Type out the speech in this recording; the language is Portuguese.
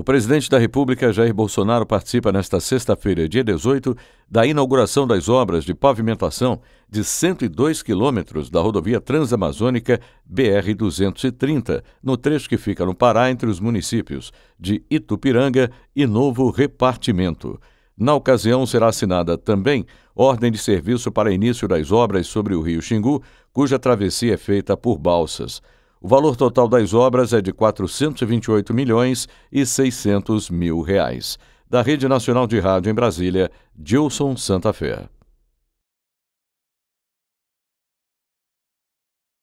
O presidente da República, Jair Bolsonaro, participa nesta sexta-feira, dia 18, da inauguração das obras de pavimentação de 102 quilômetros da rodovia transamazônica BR-230, no trecho que fica no Pará entre os municípios de Itupiranga e Novo Repartimento. Na ocasião, será assinada também ordem de serviço para início das obras sobre o rio Xingu, cuja travessia é feita por balsas. O valor total das obras é de 428 milhões e 600 mil reais. Da Rede Nacional de Rádio em Brasília, Gilson Santa Fé.